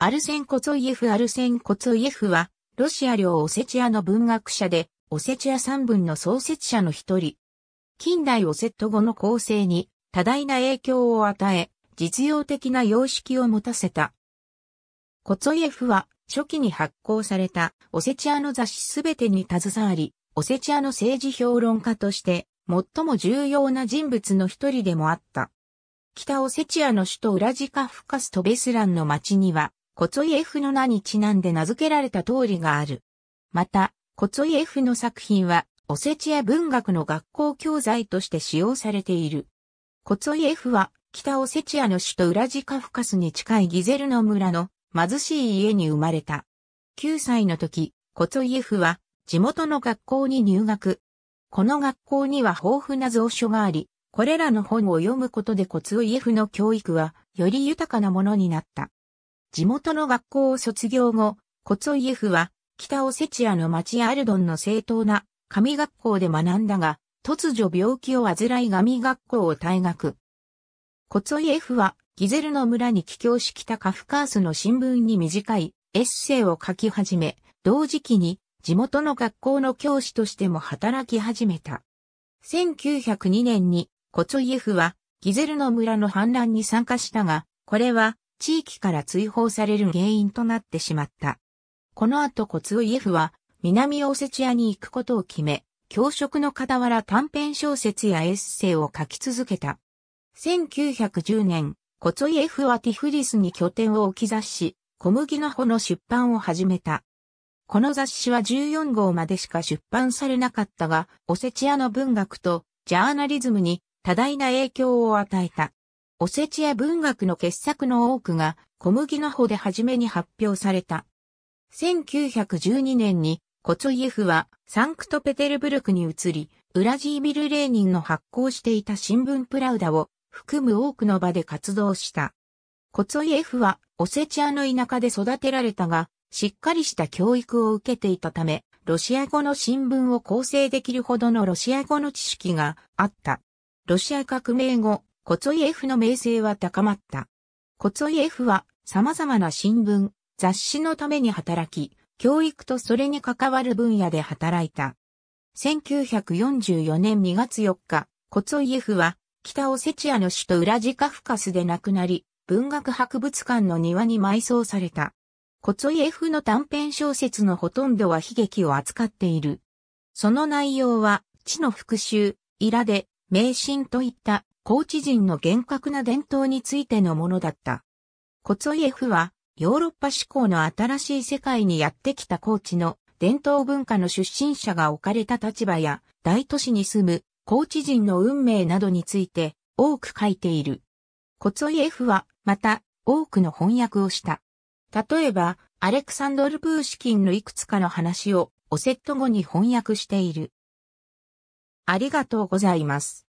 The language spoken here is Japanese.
アルセン・コツォイエフ・アルセン・コツォイエフは、ロシア領オセチアの文学者で、オセチア三文の創設者の一人。近代オセット語の構成に多大な影響を与え、実用的な様式を持たせた。コツォイエフは、初期に発行されたオセチアの雑誌すべてに携わり、オセチアの政治評論家として、最も重要な人物の一人でもあった。北オセチアの首都ウラジカフカストベスランの町には、コツイエフの名にちなんで名付けられた通りがある。また、コツイエフの作品は、おせちや文学の学校教材として使用されている。コツイエフは、北オセチアの首都ウラジカフカスに近いギゼルの村の貧しい家に生まれた。9歳の時、コツイエフは地元の学校に入学。この学校には豊富な蔵書があり、これらの本を読むことでコツイエフの教育はより豊かなものになった。地元の学校を卒業後、コツイエフは、北オセチアの町アルドンの正当な神学校で学んだが、突如病気を患い神学校を退学。コツイエフは、ギゼルの村に帰郷し北カフカースの新聞に短いエッセイを書き始め、同時期に地元の学校の教師としても働き始めた。1902年にコツイエフはギゼルの村の反乱に参加したが、これは地域から追放される原因となってしまった。この後コツイエフは南オセチアに行くことを決め、教職の傍ら短編小説やエッセイを書き続けた。1910年、コツイエフはティフリスに拠点を置き雑誌、小麦の穂の出版を始めた。この雑誌は14号までしか出版されなかったが、オセチアの文学とジャーナリズムに多大な影響を与えた。オセチア文学の傑作の多くが小麦の穂で初めに発表された。1912年にコツイエフはサンクトペテルブルクに移り、ウラジーミル・レーニンの発行していた新聞プラウダを含む多くの場で活動した。コツイエフはオセチアの田舎で育てられたが、しっかりした教育を受けていたため、ロシア語の新聞を構成できるほどのロシア語の知識があった。ロシア革命後、コツイエフの名声は高まった。コツイエフは様々な新聞、雑誌のために働き、教育とそれに関わる分野で働いた。1944年2月4日、コツイエフは北オセチアの首都ウラジカフカスで亡くなり、文学博物館の庭に埋葬された。コツイエフの短編小説のほとんどは悲劇を扱っている。その内容は、地の復讐、イラで、迷信といった高知人の厳格な伝統についてのものだった。コツイエフは、ヨーロッパ志向の新しい世界にやってきた高知の伝統文化の出身者が置かれた立場や、大都市に住む高知人の運命などについて多く書いている。コツイエフは、また、多くの翻訳をした。例えば、アレクサンドル・プーシキンのいくつかの話をオセット語に翻訳している。ありがとうございます。